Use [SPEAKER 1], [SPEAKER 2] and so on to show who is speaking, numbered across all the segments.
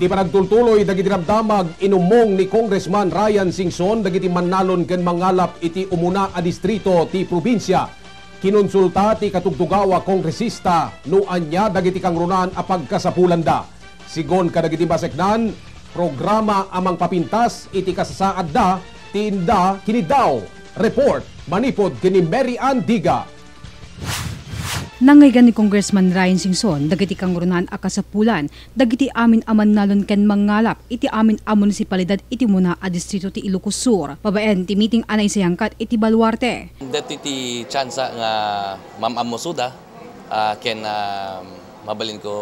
[SPEAKER 1] Iti panagtultuloy dagiti ramdamag inumong ni Congressman Ryan Singson dagiti mannalon ken mangalap iti umuna a distrito ti probinsya. Kinonsulta ti katugtugawa kongresista no anya dagiti kangrunan a pagkasapulan da. Sigon kadagiti baseknan programa amang papintas iti kasasaad da tinda kinidaw report manipod kini Mary Ann Diga
[SPEAKER 2] Nangaygan ni Congressman Ryan Singson, dagiti kang runan akasapulan, dagiti amin aman nalon ken mangalap, iti amin a munisipalidad iti muna a distrito ti Ilocos Sur. Babaen, ti meeting anay sayangkat iti Baluarte.
[SPEAKER 1] Dati ti tsansa nga ma'am amusuda, uh, ah, ken uh, mabalin ko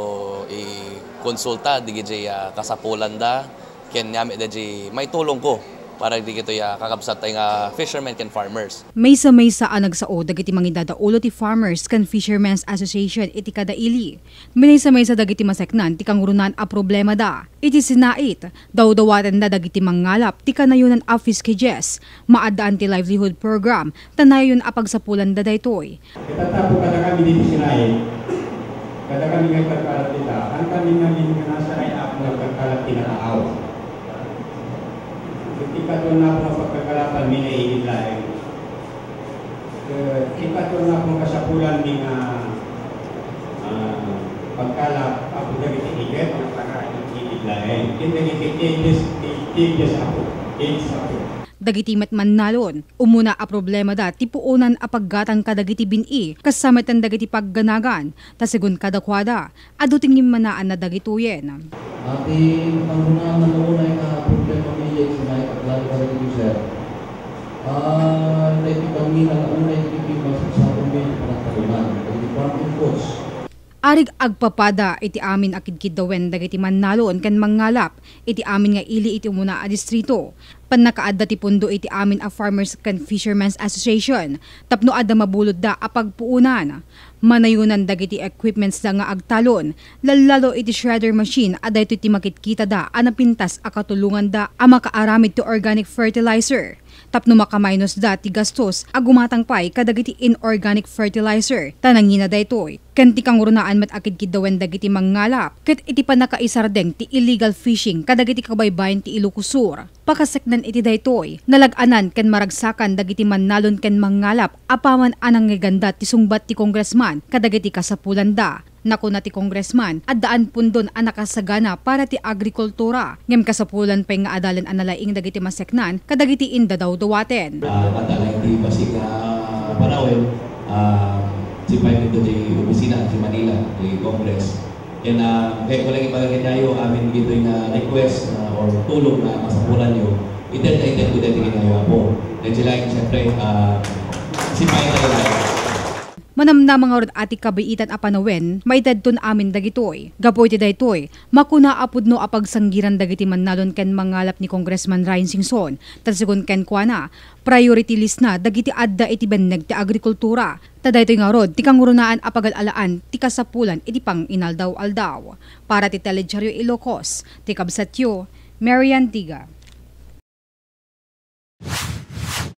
[SPEAKER 1] i-konsulta, digi uh, kasapulan da, ken yami da may tulong ko para di kito ya kakabsat
[SPEAKER 2] tay nga fishermen ken farmers. May sa may sa saan nagsao dagiti mangidadaulo ti farmers ken fishermen's association iti kadaili. May sa may sa dagiti maseknan ti kangurunan a problema da. Iti sinait daw dawatan da dagiti mangalap ti kanayunan a fiskejes maadaan ti livelihood program tanayon a pagsapulan da daytoy. Itatapo
[SPEAKER 1] kada kami dito sinait. Kada kami nga ipagparat kita, ang kami nga minanasa kita ko na akong kasapulan ng uh, uh, pagkala ako na itiigit at saka itiigit lang. Kita itiigit itiigit ako. Itiigit ako
[SPEAKER 2] dagiti met mannalon. Umuna a problema da puunan a paggatan kadagiti bini kasamitan dagiti pagganagan ta segun kadakwada aduting ni manaan na dagituyen.
[SPEAKER 1] Ati ang una na muna ka problema ni Jake sa may ni Sir.
[SPEAKER 2] Arig agpapada iti amin akidkid dawen dagiti mannalon ken manggalap iti amin nga ili iti umuna a distrito. Pannakaadda ti pundo iti amin a Farmers ken Fishermen's Association tapno adda mabulod da a pagpuunan. Manayunan dagiti equipments da nga agtalon lallalo iti shredder machine adda iti makitkita da a napintas a katulungan da a makaaramid ti organic fertilizer tapno makaminos dati gastos agumatang pay kadagiti inorganic fertilizer tanangina daytoy kanti kang urunaan met akid kidawen dagiti mangalap ket iti panakaisardeng ti illegal fishing kadagiti kabaybayen ti Ilocosur pakaseknan iti daytoy nalaganan ken maragsakan dagiti mannalon ken mangalap apaman anang ngaganda ti sungbat ti congressman kadagiti kasapulan da Nako na ti kongresman, at daan pundon ang nakasagana para ti agrikultura. Ngem kasapulan pa nga adalan analaing dagiti maseknan, kadagiti inda daw duwaten. Uh,
[SPEAKER 1] ah, madalang basika ah, panawin, uh, ah, si Pahim di opisina, si Manila, di Congress. And uh, kaya ko lang ipagagin tayo amin dito na request uh, or tulong na kasapulan nyo, itin na itin ko dati kinayo po. Dahil sila yung siyempre, uh, si Pahim
[SPEAKER 2] manamnamang orod ati kabaitan apanawen, maitad ton amin dagitoy. Gapoy ti daytoy, makuna apod no apagsanggiran dagiti mannalon ken mangalap ni Congressman Ryan Singson, talsigon ken kuana, priority list na dagiti adda iti benneg ti agrikultura. Taday ito nga rod, tikang urunaan apagalalaan, tikasapulan iti pang inaldaw-aldaw. Para ti Telegyaryo Ilocos, tikabsatyo, Marian Diga.